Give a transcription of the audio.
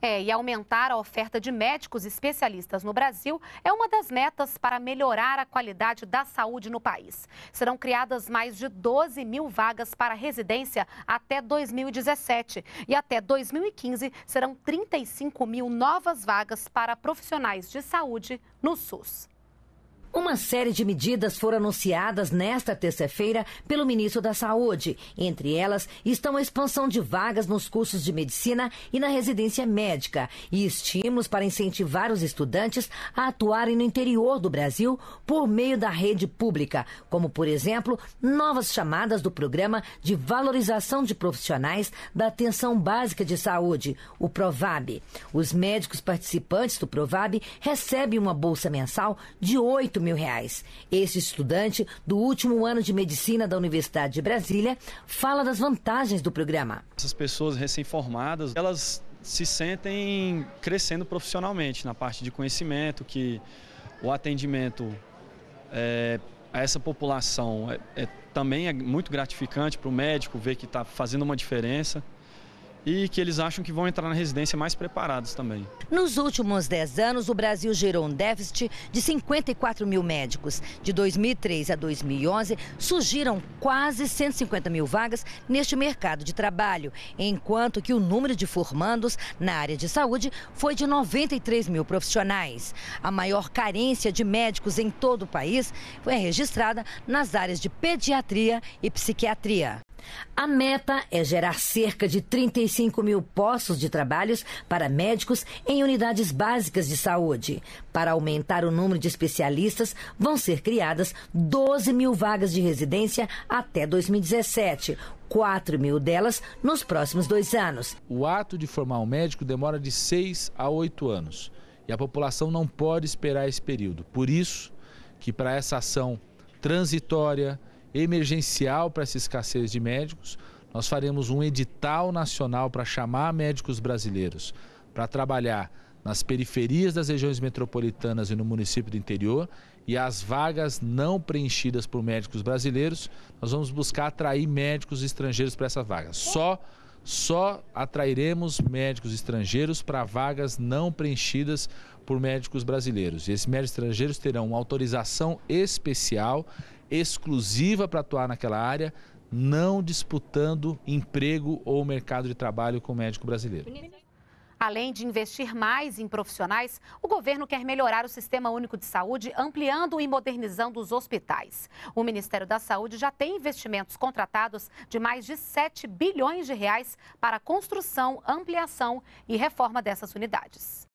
É, e aumentar a oferta de médicos especialistas no Brasil é uma das metas para melhorar a qualidade da saúde no país. Serão criadas mais de 12 mil vagas para residência até 2017 e até 2015 serão 35 mil novas vagas para profissionais de saúde no SUS. Uma série de medidas foram anunciadas nesta terça-feira pelo ministro da Saúde. Entre elas estão a expansão de vagas nos cursos de medicina e na residência médica e estímulos para incentivar os estudantes a atuarem no interior do Brasil por meio da rede pública, como, por exemplo, novas chamadas do Programa de Valorização de Profissionais da Atenção Básica de Saúde, o PROVAB. Os médicos participantes do PROVAB recebem uma bolsa mensal de 8 8 mil reais. Esse estudante do último ano de medicina da Universidade de Brasília fala das vantagens do programa. Essas pessoas recém-formadas, elas se sentem crescendo profissionalmente na parte de conhecimento, que o atendimento é, a essa população é, é, também é muito gratificante para o médico ver que está fazendo uma diferença e que eles acham que vão entrar na residência mais preparados também. Nos últimos 10 anos, o Brasil gerou um déficit de 54 mil médicos. De 2003 a 2011, surgiram quase 150 mil vagas neste mercado de trabalho, enquanto que o número de formandos na área de saúde foi de 93 mil profissionais. A maior carência de médicos em todo o país foi registrada nas áreas de pediatria e psiquiatria. A meta é gerar cerca de 35 mil postos de trabalhos para médicos em unidades básicas de saúde. Para aumentar o número de especialistas, vão ser criadas 12 mil vagas de residência até 2017. 4 mil delas nos próximos dois anos. O ato de formar um médico demora de 6 a 8 anos. E a população não pode esperar esse período. Por isso que para essa ação transitória, emergencial para essa escassez de médicos. Nós faremos um edital nacional para chamar médicos brasileiros para trabalhar nas periferias das regiões metropolitanas e no município do interior. E as vagas não preenchidas por médicos brasileiros, nós vamos buscar atrair médicos estrangeiros para essa vaga. Só só atrairemos médicos estrangeiros para vagas não preenchidas por médicos brasileiros. E esses médicos estrangeiros terão uma autorização especial exclusiva para atuar naquela área, não disputando emprego ou mercado de trabalho com o médico brasileiro. Além de investir mais em profissionais, o governo quer melhorar o Sistema Único de Saúde, ampliando e modernizando os hospitais. O Ministério da Saúde já tem investimentos contratados de mais de 7 bilhões de reais para construção, ampliação e reforma dessas unidades.